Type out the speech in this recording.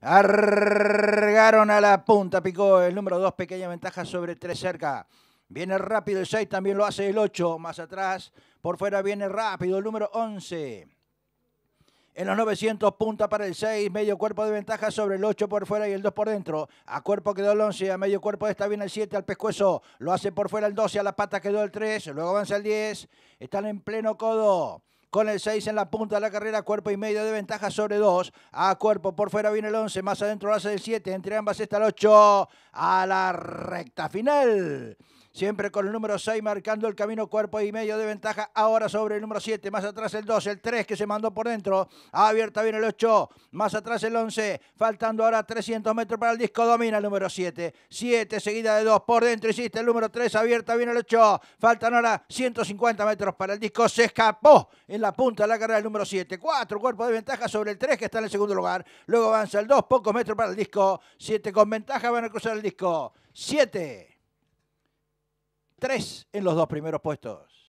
Argaron a la punta, picó el número 2, pequeña ventaja sobre 3 cerca. Viene rápido el 6, también lo hace el 8, más atrás. Por fuera viene rápido el número 11. En los 900, punta para el 6, medio cuerpo de ventaja sobre el 8 por fuera y el 2 por dentro. A cuerpo quedó el 11, a medio cuerpo está bien el 7, al pescuezo lo hace por fuera el 12, a la pata quedó el 3, luego avanza el 10. Están en pleno codo con el 6 en la punta de la carrera, cuerpo y medio de ventaja sobre 2. A cuerpo por fuera viene el 11, más adentro hace el 7, entre ambas está el 8 a la recta final. Siempre con el número 6 marcando el camino cuerpo y medio de ventaja. Ahora sobre el número 7. Más atrás el 2. El 3 que se mandó por dentro. Abierta viene el 8. Más atrás el 11. Faltando ahora 300 metros para el disco. Domina el número 7. 7 seguida de 2. Por dentro hiciste el número 3. Abierta viene el 8. Faltan ahora 150 metros para el disco. Se escapó la punta de la carrera del número 7. Cuatro cuerpos de ventaja sobre el 3 que está en el segundo lugar. Luego avanza el 2, pocos metros para el disco. 7 con ventaja van a cruzar el disco. 7. 3 en los dos primeros puestos.